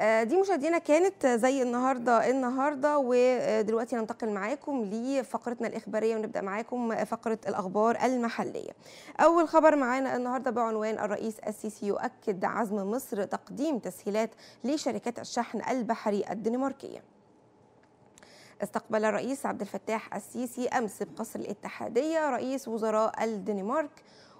آه، دي مشاهدينا كانت زي النهارده النهارده ودلوقتي ننتقل معاكم لفقرتنا الاخباريه ونبدا معاكم فقره الاخبار المحليه. اول خبر معانا النهارده بعنوان الرئيس السيسي يؤكد عزم مصر تقديم تسهيلات لشركات الشحن البحري الدنماركيه. استقبل الرئيس عبد الفتاح السيسي امس بقصر الاتحاديه رئيس وزراء الدنمارك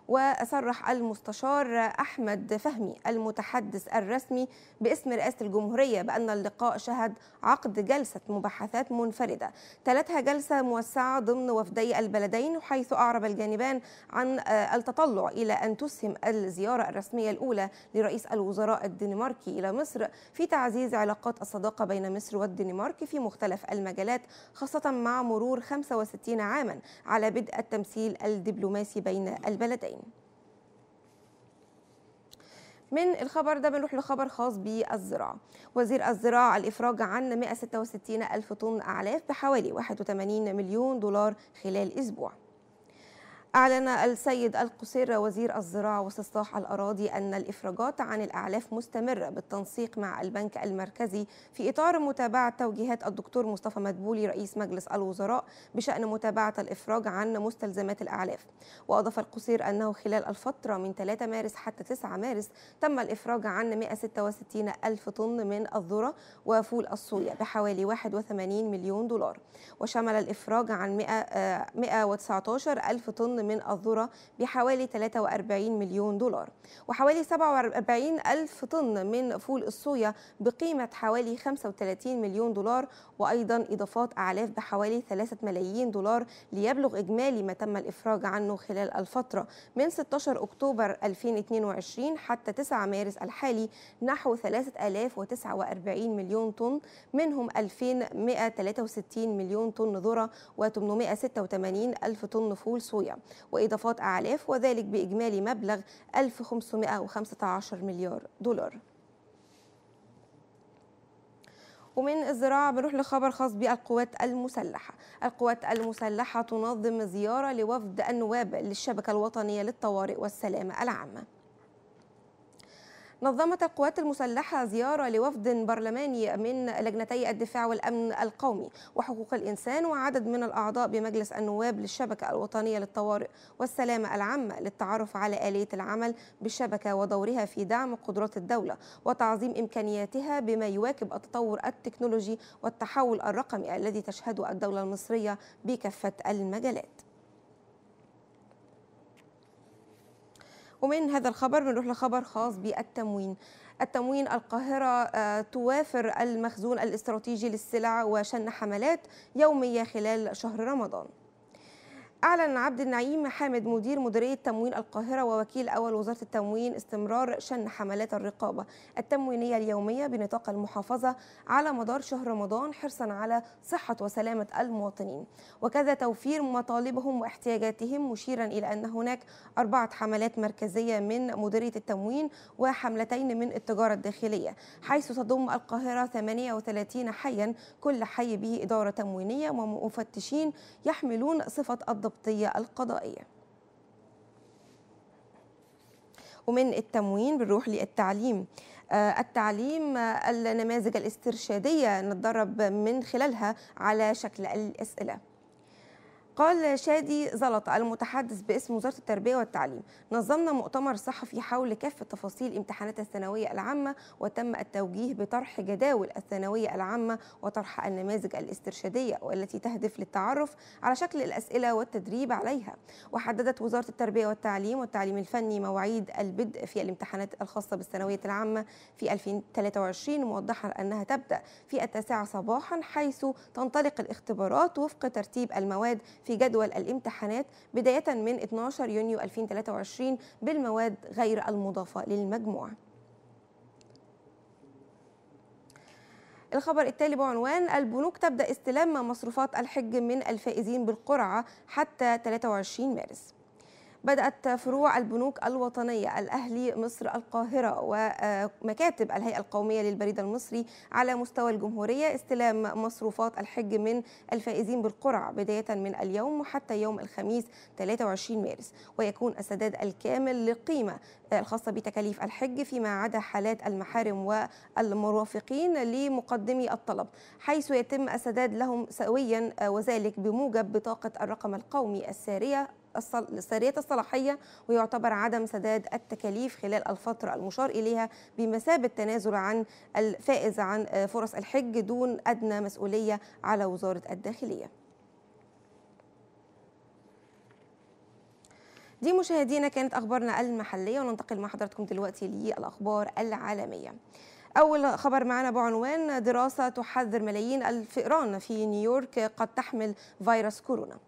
وصرح المستشار أحمد فهمي المتحدث الرسمي باسم رئاسة الجمهورية بأن اللقاء شهد عقد جلسة مباحثات منفردة تلتها جلسة موسعة ضمن وفدي البلدين حيث أعرب الجانبان عن آه، التطلع إلى أن تسهم الزيارة الرسمية الأولى لرئيس الوزراء الدنماركي إلى مصر في تعزيز علاقات الصداقة بين مصر والدنمارك في مختلف المجالات خاصة مع مرور 65 عاما على بدء التمثيل الدبلوماسي بين البلدين من الخبر ده بنروح لخبر خاص بالزراعه وزير الزراعه الافراج عن 166 الف طن اعلاف بحوالي 81 مليون دولار خلال اسبوع أعلن السيد القصير وزير الزراعة واستصلاح الأراضي أن الإفراجات عن الأعلاف مستمرة بالتنسيق مع البنك المركزي في إطار متابعة توجيهات الدكتور مصطفى مدبولي رئيس مجلس الوزراء بشأن متابعة الإفراج عن مستلزمات الأعلاف وأضاف القصير أنه خلال الفترة من 3 مارس حتى 9 مارس تم الإفراج عن 166 ألف طن من الذرة وفول الصويا بحوالي 81 مليون دولار وشمل الإفراج عن 119 آه، ألف طن من الذرة بحوالي 43 مليون دولار وحوالي 47 ألف طن من فول الصويا بقيمة حوالي 35 مليون دولار وأيضا إضافات أعلاف بحوالي 3 ملايين دولار ليبلغ إجمالي ما تم الإفراج عنه خلال الفترة من 16 أكتوبر 2022 حتى 9 مارس الحالي نحو 3049 مليون طن منهم 2163 مليون طن ذرة و886 ألف طن فول صويا وإضافات أعلاف وذلك بإجمالي مبلغ 1515 مليار دولار ومن الزراعة بنروح لخبر خاص بالقوات المسلحة القوات المسلحة تنظم زيارة لوفد النواب للشبكة الوطنية للطوارئ والسلامة العامة نظمت القوات المسلحة زيارة لوفد برلماني من لجنتي الدفاع والأمن القومي وحقوق الإنسان وعدد من الأعضاء بمجلس النواب للشبكة الوطنية للطوارئ والسلامة العامة للتعرف على آلية العمل بالشبكة ودورها في دعم قدرات الدولة وتعظيم إمكانياتها بما يواكب التطور التكنولوجي والتحول الرقمي الذي تشهده الدولة المصرية بكافة المجالات ومن هذا الخبر بنروح لخبر خاص بالتموين التموين القاهرة آه، توافر المخزون الاستراتيجي للسلع وشن حملات يومية خلال شهر رمضان أعلن عبد النعيم حامد مدير مديرية تموين القاهرة ووكيل أول وزارة التموين استمرار شن حملات الرقابة التموينية اليومية بنطاق المحافظة على مدار شهر رمضان حرصا على صحة وسلامة المواطنين وكذا توفير مطالبهم واحتياجاتهم مشيرا إلى أن هناك أربعة حملات مركزية من مديرية التموين وحملتين من التجارة الداخلية حيث تضم القاهرة 38 حيا كل حي به إدارة تموينية ومفتشين يحملون صفة الضبط الضبطية القضائية ومن التموين بنروح للتعليم آه، التعليم النماذج الاسترشادية نتدرب من خلالها على شكل الأسئلة قال شادي زلط المتحدث باسم وزارة التربية والتعليم نظمنا مؤتمر صحفي حول كافة تفاصيل امتحانات الثانوية العامة وتم التوجيه بطرح جداول الثانوية العامة وطرح النماذج الاسترشادية والتي تهدف للتعرف على شكل الأسئلة والتدريب عليها وحددت وزارة التربية والتعليم والتعليم الفني مواعيد البدء في الامتحانات الخاصة بالثانوية العامة في 2023 موضحا أنها تبدأ في التاسعة صباحا حيث تنطلق الاختبارات وفق ترتيب المواد في جدول الامتحانات بداية من 12 يونيو 2023 بالمواد غير المضافة للمجموع الخبر التالي بعنوان البنوك تبدأ استلام مصروفات الحج من الفائزين بالقرعة حتى 23 مارس بدأت فروع البنوك الوطنية الأهلي مصر القاهرة ومكاتب الهيئة القومية للبريد المصري على مستوى الجمهورية استلام مصروفات الحج من الفائزين بالقرع بداية من اليوم وحتى يوم الخميس 23 مارس ويكون السداد الكامل للقيمة الخاصة بتكاليف الحج فيما عدا حالات المحارم والمرافقين لمقدمي الطلب حيث يتم السداد لهم سويا وذلك بموجب بطاقة الرقم القومي السارية سارية الصلاحية ويعتبر عدم سداد التكاليف خلال الفترة المشار إليها بمثابة تنازل عن الفائز عن آه، فرص الحج دون أدنى مسؤولية على وزارة الداخلية دي مشاهدينا كانت أخبارنا المحلية وننتقل مع حضراتكم دلوقتي للأخبار العالمية أول خبر معنا بعنوان دراسة تحذر ملايين الفئران في نيويورك قد تحمل فيروس كورونا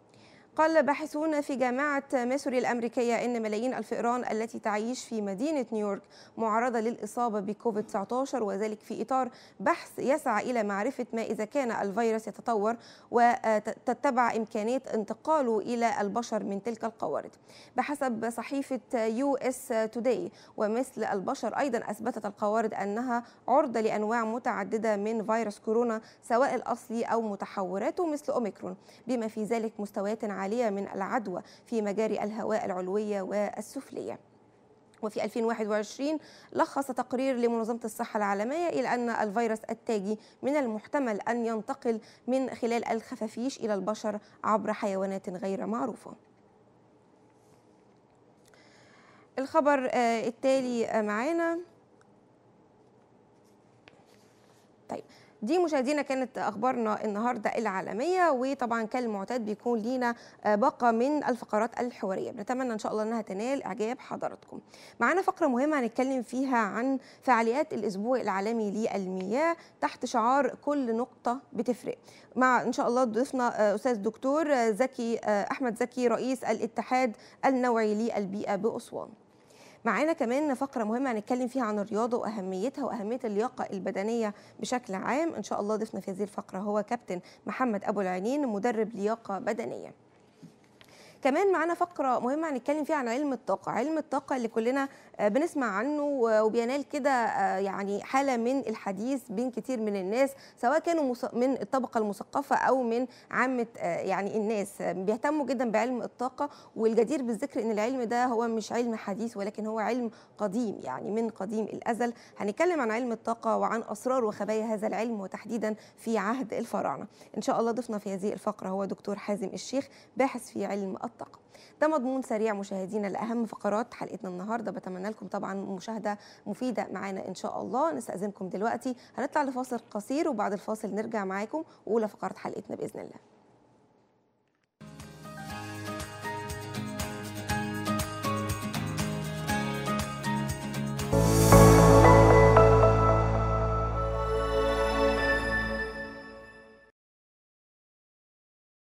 قال باحثون في جامعة ميسوري الأمريكية إن ملايين الفئران التي تعيش في مدينة نيويورك معرضة للإصابة بكوفيد-19 وذلك في إطار بحث يسعى إلى معرفة ما إذا كان الفيروس يتطور وتتبع إمكانية انتقاله إلى البشر من تلك القوارض بحسب صحيفة يو اس توداي ومثل البشر أيضا أثبتت القوارض أنها عرضة لأنواع متعددة من فيروس كورونا سواء الأصلي أو متحوراته مثل أوميكرون بما في ذلك مستويات عالية عالية من العدوى في مجاري الهواء العلوية والسفلية وفي 2021 لخص تقرير لمنظمة الصحة العالمية إلى أن الفيروس التاجي من المحتمل أن ينتقل من خلال الخفافيش إلى البشر عبر حيوانات غير معروفة الخبر آه، التالي آه، معانا طيب دي مشاهدينا كانت اخبارنا النهارده العالميه وطبعا كالمعتاد بيكون لينا آه، باقه من الفقرات الحواريه بنتمنى ان شاء الله انها تنال اعجاب حضراتكم معانا فقره مهمه هنتكلم فيها عن فعاليات الاسبوع العالمي للمياه تحت شعار كل نقطه بتفرق مع ان شاء الله ضيفنا آه، استاذ دكتور آه، زكي احمد زكي رئيس الاتحاد النوعي للبيئه باسوان معانا كمان فقرة مهمة هنتكلم فيها عن الرياضة وأهميتها وأهمية اللياقة البدنية بشكل عام إن شاء الله ضيفنا في هذه الفقرة هو كابتن محمد أبو العينين مدرب لياقة بدنية كمان معانا فقره مهمه هنتكلم فيها عن علم الطاقه علم الطاقه اللي كلنا آه، بنسمع عنه وبينال كده آه، يعني حاله من الحديث بين كتير من الناس سواء كانوا من الطبقه المثقفه او من عامه آه، يعني الناس بيهتموا جدا بعلم الطاقه والجدير بالذكر ان العلم ده هو مش علم حديث ولكن هو علم قديم يعني من قديم الازل هنتكلم عن علم الطاقه وعن اسرار وخبايا هذا العلم وتحديدا في عهد الفراعنه ان شاء الله ضيفنا في هذه الفقره هو دكتور حازم الشيخ باحث في علم الطاقه الطاقه ده مضمون سريع مشاهدينا لاهم فقرات حلقتنا النهارده بتمنى لكم طبعا مشاهده مفيده معانا ان شاء الله نستاذنكم دلوقتي هنطلع لفاصل قصير وبعد الفاصل نرجع معاكم واولى فقرات حلقتنا باذن الله